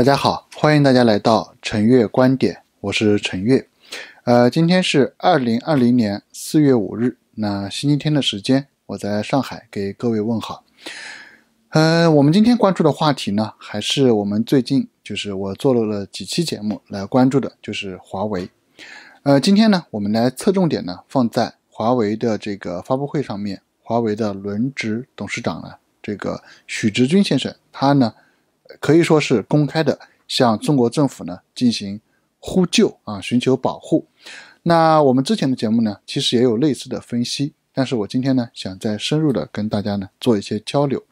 大家好，欢迎大家来到陈月观点，我是陈月。呃，今天是二零二零年四月五日，那星期天的时间，我在上海给各位问好。嗯，我们今天关注的话题呢，还是我们最近就是我做了几期节目来关注的，就是华为。呃，今天呢，我们来侧重点呢放在华为的这个发布会上面，华为的轮值董事长呢，这个许志军先生，他呢。可以说是公开的向中国政府呢进行呼救啊，寻求保护。那我们之前的节目呢，其实也有类似的分析，但是我今天呢，想再深入的跟大家呢做一些交流。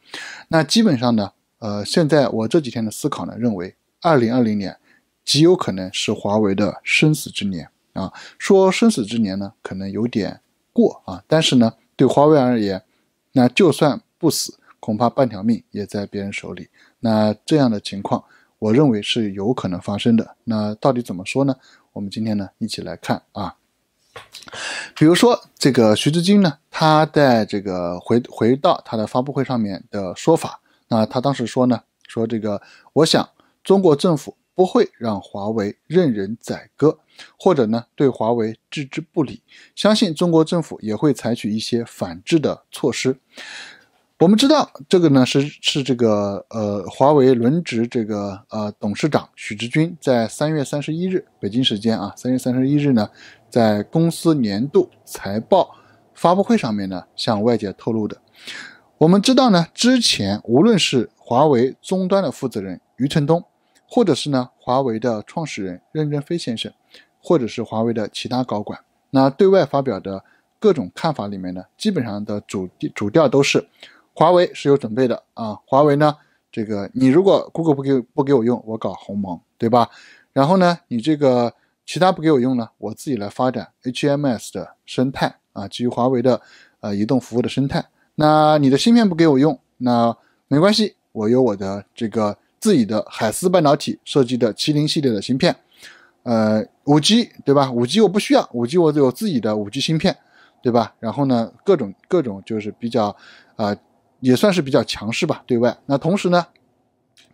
那基本上呢，呃，现在我这几天的思考呢，认为二零二零年极有可能是华为的生死之年啊。说生死之年呢，可能有点过啊，但是呢，对华为而言，那就算不死。恐怕半条命也在别人手里。那这样的情况，我认为是有可能发生的。那到底怎么说呢？我们今天呢，一起来看啊。比如说，这个徐志军呢，他在这个回回到他的发布会上面的说法，那他当时说呢，说这个，我想中国政府不会让华为任人宰割，或者呢对华为置之不理。相信中国政府也会采取一些反制的措施。我们知道这个呢是是这个呃，华为轮值这个呃董事长许志军在三月三十一日北京时间啊，三月三十一日呢，在公司年度财报发布会上面呢，向外界透露的。我们知道呢，之前无论是华为终端的负责人余承东，或者是呢华为的创始人任正非先生，或者是华为的其他高管，那对外发表的各种看法里面呢，基本上的主主调都是。华为是有准备的啊，华为呢，这个你如果 Google 不给不给我用，我搞鸿蒙，对吧？然后呢，你这个其他不给我用呢，我自己来发展 HMS 的生态啊，基于华为的呃移动服务的生态。那你的芯片不给我用，那没关系，我有我的这个自己的海思半导体设计的麒麟系列的芯片，呃，五 G 对吧？五 G 我不需要，五 G 我有自己的五 G 芯片，对吧？然后呢，各种各种就是比较啊。也算是比较强势吧，对外。那同时呢，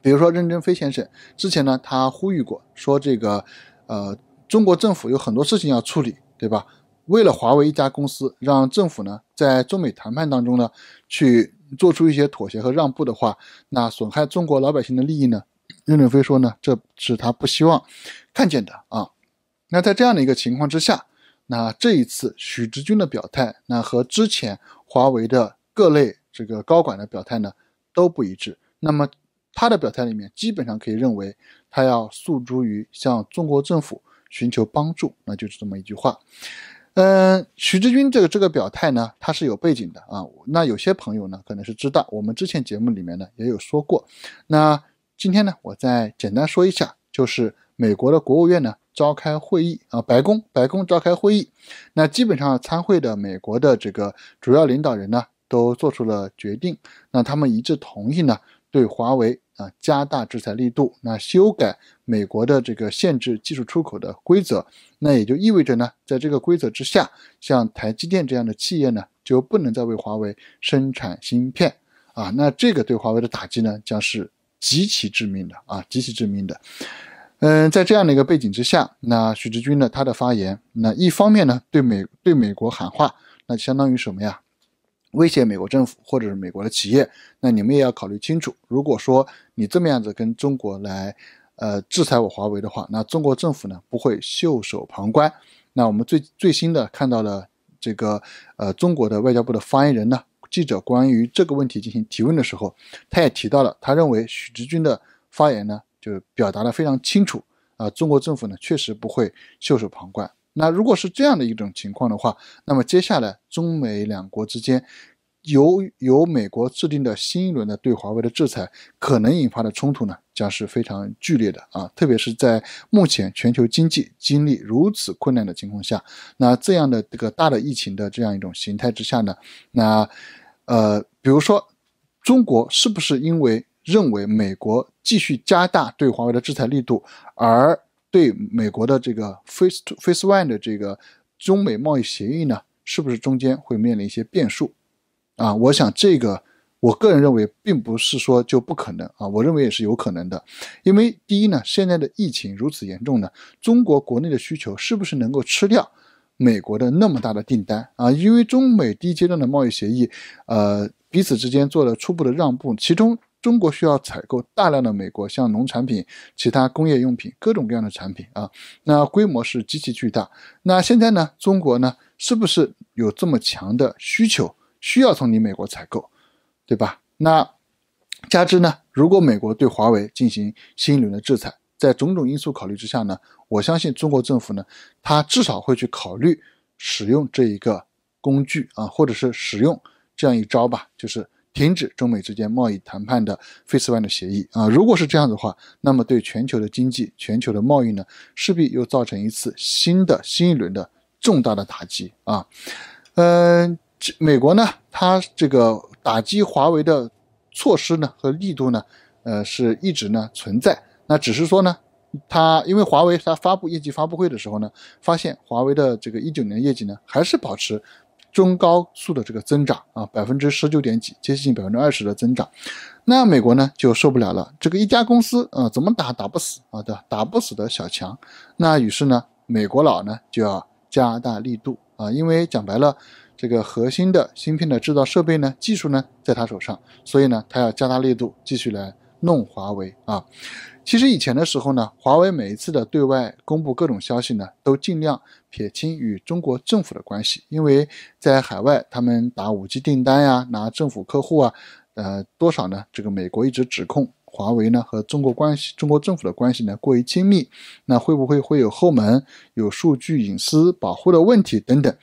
比如说任正非先生之前呢，他呼吁过说，这个呃，中国政府有很多事情要处理，对吧？为了华为一家公司，让政府呢在中美谈判当中呢去做出一些妥协和让步的话，那损害中国老百姓的利益呢，任正非说呢，这是他不希望看见的啊。那在这样的一个情况之下，那这一次许志军的表态，那和之前华为的各类。这个高管的表态呢都不一致。那么他的表态里面，基本上可以认为他要诉诸于向中国政府寻求帮助，那就是这么一句话。嗯，徐志军这个这个表态呢，他是有背景的啊。那有些朋友呢，可能是知道，我们之前节目里面呢也有说过。那今天呢，我再简单说一下，就是美国的国务院呢召开会议啊，白宫白宫召开会议，那基本上参会的美国的这个主要领导人呢。都做出了决定，那他们一致同意呢，对华为啊加大制裁力度，那修改美国的这个限制技术出口的规则，那也就意味着呢，在这个规则之下，像台积电这样的企业呢，就不能再为华为生产芯片啊，那这个对华为的打击呢，将是极其致命的啊，极其致命的。嗯，在这样的一个背景之下，那许志军呢，他的发言，那一方面呢，对美对美国喊话，那相当于什么呀？威胁美国政府或者是美国的企业，那你们也要考虑清楚。如果说你这么样子跟中国来，呃，制裁我华为的话，那中国政府呢不会袖手旁观。那我们最最新的看到了这个，呃，中国的外交部的发言人呢，记者关于这个问题进行提问的时候，他也提到了，他认为许志军的发言呢就表达的非常清楚啊，中国政府呢确实不会袖手旁观。那如果是这样的一种情况的话，那么接下来中美两国之间由由美国制定的新一轮的对华为的制裁，可能引发的冲突呢，将是非常剧烈的啊！特别是在目前全球经济经历如此困难的情况下，那这样的这个大的疫情的这样一种形态之下呢，那呃，比如说中国是不是因为认为美国继续加大对华为的制裁力度而？对美国的这个 face to face one 的这个中美贸易协议呢，是不是中间会面临一些变数啊？我想这个，我个人认为并不是说就不可能啊，我认为也是有可能的，因为第一呢，现在的疫情如此严重呢，中国国内的需求是不是能够吃掉美国的那么大的订单啊？因为中美第一阶段的贸易协议，呃，彼此之间做了初步的让步，其中。中国需要采购大量的美国，像农产品、其他工业用品、各种各样的产品啊，那规模是极其巨大。那现在呢，中国呢，是不是有这么强的需求，需要从你美国采购，对吧？那加之呢，如果美国对华为进行新一轮的制裁，在种种因素考虑之下呢，我相信中国政府呢，他至少会去考虑使用这一个工具啊，或者是使用这样一招吧，就是。停止中美之间贸易谈判的 f a c e One 的协议啊，如果是这样的话，那么对全球的经济、全球的贸易呢，势必又造成一次新的、新一轮的重大的打击啊。嗯，美国呢，它这个打击华为的措施呢和力度呢，呃，是一直呢存在。那只是说呢，它因为华为它发布业绩发布会的时候呢，发现华为的这个一九年业绩呢，还是保持。中高速的这个增长啊，百分之十九点几，接近百分之二十的增长，那美国呢就受不了了。这个一家公司啊，怎么打打不死啊吧？打不死的小强。那于是呢，美国佬呢就要加大力度啊，因为讲白了，这个核心的芯片的制造设备呢，技术呢在他手上，所以呢，他要加大力度继续来。弄华为啊！其实以前的时候呢，华为每一次的对外公布各种消息呢，都尽量撇清与中国政府的关系，因为在海外他们打五 G 订单呀，拿政府客户啊，呃多少呢？这个美国一直指控华为呢和中国关系、中国政府的关系呢过于亲密，那会不会会有后门、有数据隐私保护的问题等等？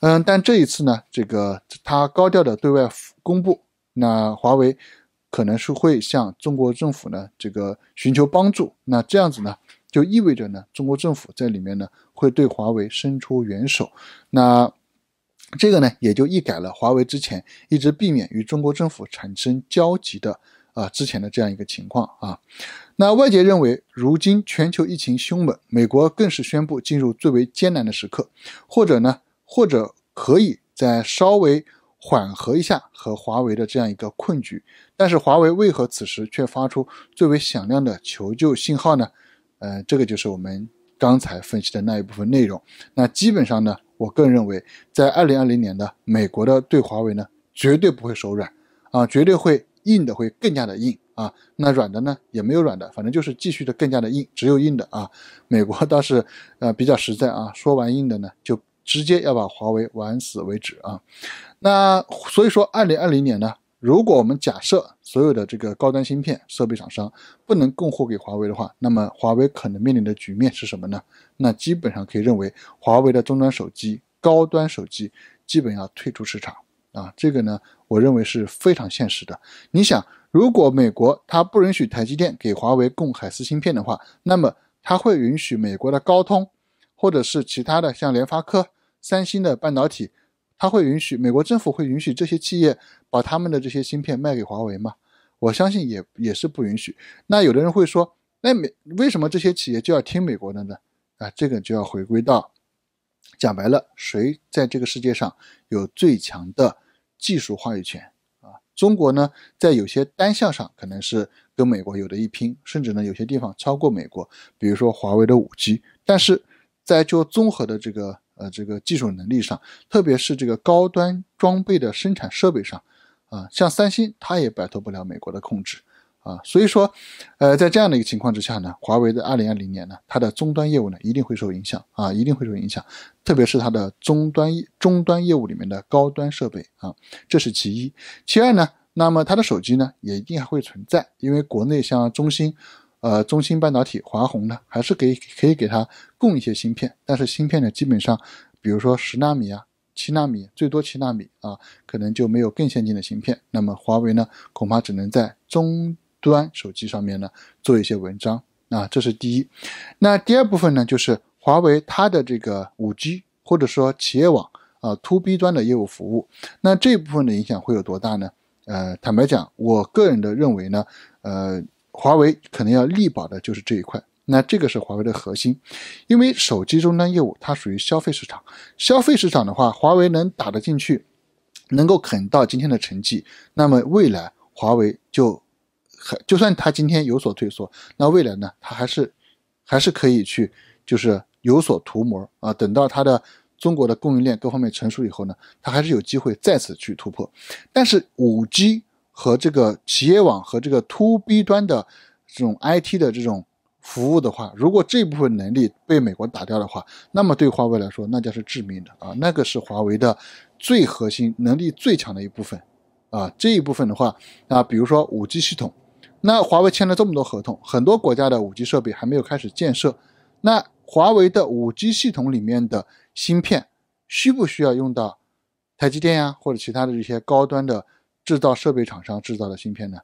嗯，但这一次呢，这个他高调的对外公布，那华为。可能是会向中国政府呢这个寻求帮助，那这样子呢就意味着呢中国政府在里面呢会对华为伸出援手，那这个呢也就一改了华为之前一直避免与中国政府产生交集的啊之前的这样一个情况啊。那外界认为，如今全球疫情凶猛，美国更是宣布进入最为艰难的时刻，或者呢或者可以在稍微。缓和一下和华为的这样一个困局，但是华为为何此时却发出最为响亮的求救信号呢？呃，这个就是我们刚才分析的那一部分内容。那基本上呢，我个人认为，在二零二零年呢，美国的对华为呢，绝对不会手软啊，绝对会硬的会更加的硬啊。那软的呢，也没有软的，反正就是继续的更加的硬，只有硬的啊。美国倒是呃比较实在啊，说完硬的呢，就。直接要把华为玩死为止啊！那所以说，二零二零年呢，如果我们假设所有的这个高端芯片设备厂商不能供货给华为的话，那么华为可能面临的局面是什么呢？那基本上可以认为，华为的终端手机、高端手机基本要退出市场啊！这个呢，我认为是非常现实的。你想，如果美国它不允许台积电给华为供海思芯片的话，那么它会允许美国的高通或者是其他的像联发科？三星的半导体，它会允许美国政府会允许这些企业把他们的这些芯片卖给华为吗？我相信也也是不允许。那有的人会说，那美为什么这些企业就要听美国的呢？啊，这个就要回归到，讲白了，谁在这个世界上有最强的技术话语权啊？中国呢，在有些单项上可能是跟美国有的一拼，甚至呢有些地方超过美国，比如说华为的五 G，但是在做综合的这个。呃，这个技术能力上，特别是这个高端装备的生产设备上，啊，像三星，它也摆脱不了美国的控制，啊，所以说，呃，在这样的一个情况之下呢，华为的二零二零年呢，它的终端业务呢，一定会受影响，啊，一定会受影响，特别是它的终端终端业务里面的高端设备，啊，这是其一，其二呢，那么它的手机呢，也一定还会存在，因为国内像中兴。呃，中芯半导体、华虹呢，还是给可以给它供一些芯片，但是芯片呢，基本上，比如说十纳米啊、七纳米，最多七纳米啊，可能就没有更先进的芯片。那么华为呢，恐怕只能在终端手机上面呢做一些文章啊。这是第一。那第二部分呢，就是华为它的这个五 G 或者说企业网啊，to B 端的业务服务。那这部分的影响会有多大呢？呃，坦白讲，我个人的认为呢，呃。华为可能要力保的就是这一块，那这个是华为的核心，因为手机终端业务它属于消费市场，消费市场的话，华为能打得进去，能够啃到今天的成绩，那么未来华为就，就算它今天有所退缩，那未来呢，它还是，还是可以去，就是有所图谋。啊，等到它的中国的供应链各方面成熟以后呢，它还是有机会再次去突破，但是五 G。和这个企业网和这个 To B 端的这种 IT 的这种服务的话，如果这部分能力被美国打掉的话，那么对华为来说那将是致命的啊！那个是华为的最核心能力最强的一部分啊！这一部分的话，啊，比如说五 G 系统，那华为签了这么多合同，很多国家的五 G 设备还没有开始建设，那华为的五 G 系统里面的芯片需不需要用到台积电呀，或者其他的这些高端的？制造设备厂商制造的芯片呢，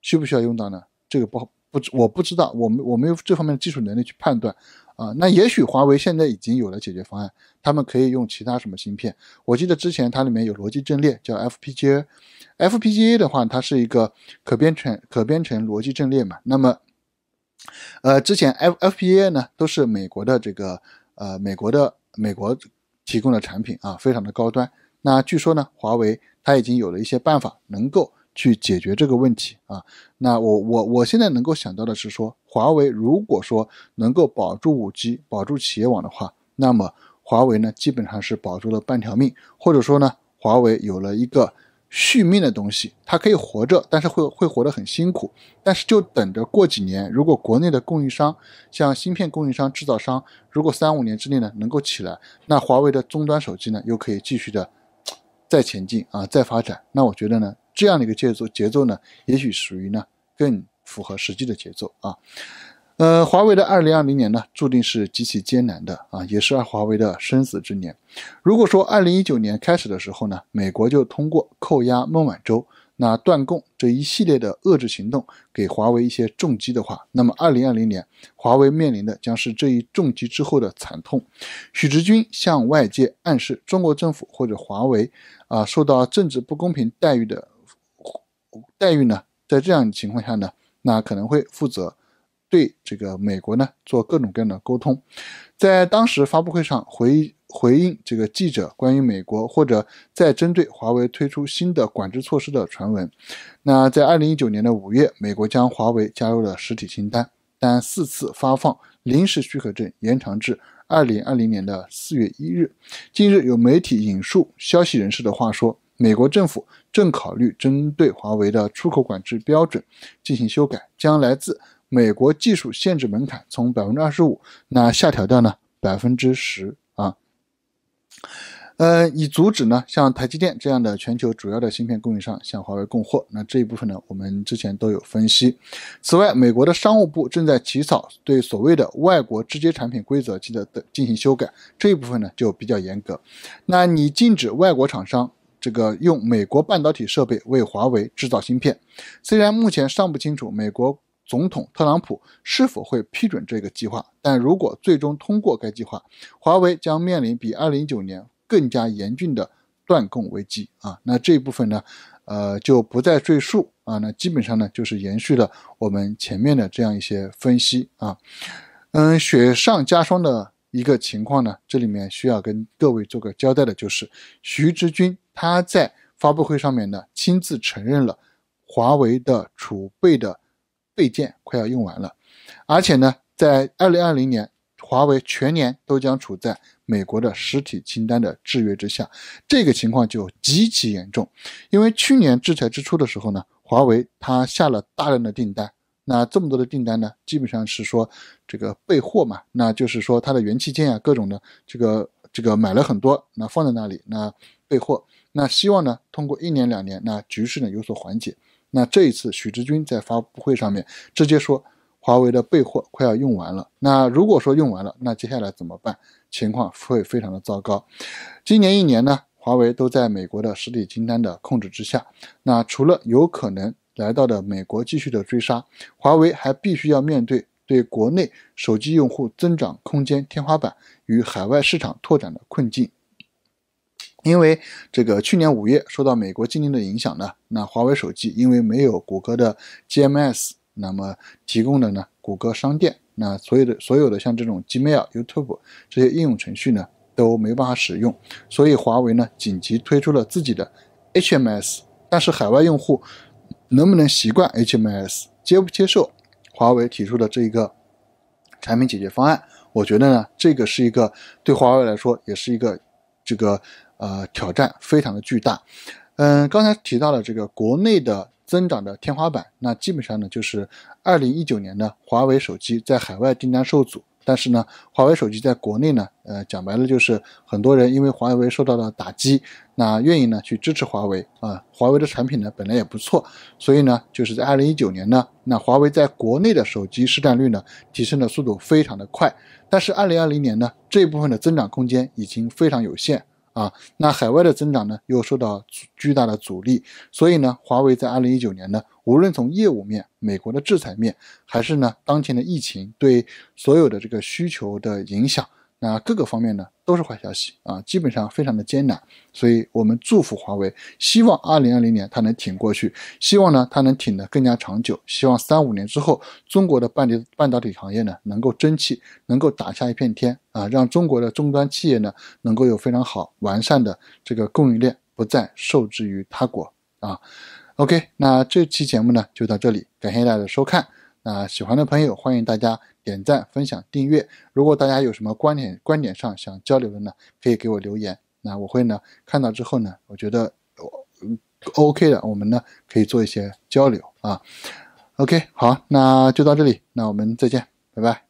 需不需要用到呢？这个不不，我不知道，我们我没有这方面的技术能力去判断啊。那也许华为现在已经有了解决方案，他们可以用其他什么芯片？我记得之前它里面有逻辑阵列，叫 FPGA。FPGA 的话，它是一个可编程可编程逻辑阵列嘛。那么，呃，之前 F FPGA 呢，都是美国的这个呃，美国的美国提供的产品啊，非常的高端。那据说呢，华为。他已经有了一些办法能够去解决这个问题啊。那我我我现在能够想到的是说，华为如果说能够保住五 G、保住企业网的话，那么华为呢基本上是保住了半条命，或者说呢，华为有了一个续命的东西，它可以活着，但是会会活得很辛苦。但是就等着过几年，如果国内的供应商，像芯片供应商、制造商，如果三五年之内呢能够起来，那华为的终端手机呢又可以继续的。再前进啊，再发展，那我觉得呢，这样的一个节奏节奏呢，也许属于呢更符合实际的节奏啊。呃，华为的二零二零年呢，注定是极其艰难的啊，也是华为的生死之年。如果说二零一九年开始的时候呢，美国就通过扣押孟晚舟。那断供这一系列的遏制行动给华为一些重击的话，那么二零二零年华为面临的将是这一重击之后的惨痛。许志军向外界暗示，中国政府或者华为啊受到政治不公平待遇的待遇呢，在这样的情况下呢，那可能会负责对这个美国呢做各种各样的沟通。在当时发布会上回。回应这个记者关于美国或者再针对华为推出新的管制措施的传闻，那在二零一九年的五月，美国将华为加入了实体清单，但四次发放临时许可证，延长至二零二零年的四月一日。近日有媒体引述消息人士的话说，美国政府正考虑针对华为的出口管制标准进行修改，将来自美国技术限制门槛从百分之二十五那下调到呢百分之十。呃，以阻止呢，像台积电这样的全球主要的芯片供应商向华为供货。那这一部分呢，我们之前都有分析。此外，美国的商务部正在起草对所谓的外国直接产品规则进行修改，这一部分呢就比较严格。那你禁止外国厂商这个用美国半导体设备为华为制造芯片，虽然目前尚不清楚美国。总统特朗普是否会批准这个计划？但如果最终通过该计划，华为将面临比二零一九年更加严峻的断供危机啊！那这一部分呢，呃，就不再赘述啊。那基本上呢，就是延续了我们前面的这样一些分析啊。嗯，雪上加霜的一个情况呢，这里面需要跟各位做个交代的就是，徐直军他在发布会上面呢，亲自承认了华为的储备的。备件快要用完了，而且呢，在二零二零年，华为全年都将处在美国的实体清单的制约之下，这个情况就极其严重。因为去年制裁之初的时候呢，华为它下了大量的订单，那这么多的订单呢，基本上是说这个备货嘛，那就是说它的元器件啊，各种的这个这个买了很多，那放在那里，那备货，那希望呢，通过一年两年，那局势呢有所缓解。那这一次，许志军在发布会上面直接说，华为的备货快要用完了。那如果说用完了，那接下来怎么办？情况会非常的糟糕。今年一年呢，华为都在美国的实体清单的控制之下。那除了有可能来到的美国继续的追杀，华为还必须要面对对国内手机用户增长空间天花板与海外市场拓展的困境。因为这个去年五月受到美国禁令的影响呢，那华为手机因为没有谷歌的 GMS，那么提供的呢谷歌商店，那所有的所有的像这种 gmail、YouTube 这些应用程序呢都没办法使用，所以华为呢紧急推出了自己的 HMS，但是海外用户能不能习惯 HMS，接不接受华为提出的这一个产品解决方案？我觉得呢这个是一个对华为来说也是一个这个。呃，挑战非常的巨大。嗯，刚才提到了这个国内的增长的天花板，那基本上呢就是二零一九年呢，华为手机在海外订单受阻，但是呢，华为手机在国内呢，呃，讲白了就是很多人因为华为受到了打击，那愿意呢去支持华为啊。华为的产品呢本来也不错，所以呢就是在二零一九年呢，那华为在国内的手机市占率呢提升的速度非常的快，但是二零二零年呢这一部分的增长空间已经非常有限。啊，那海外的增长呢，又受到巨大的阻力，所以呢，华为在二零一九年呢，无论从业务面、美国的制裁面，还是呢当前的疫情对所有的这个需求的影响。啊，各个方面呢都是坏消息啊，基本上非常的艰难，所以我们祝福华为，希望二零二零年它能挺过去，希望呢它能挺得更加长久，希望三五年之后，中国的半导半导体行业呢能够争气，能够打下一片天啊，让中国的终端企业呢能够有非常好完善的这个供应链，不再受制于他国啊。OK，那这期节目呢就到这里，感谢大家的收看。那喜欢的朋友，欢迎大家点赞、分享、订阅。如果大家有什么观点、观点上想交流的呢，可以给我留言。那我会呢，看到之后呢，我觉得我 OK 的，我们呢可以做一些交流啊。OK，好，那就到这里，那我们再见，拜拜。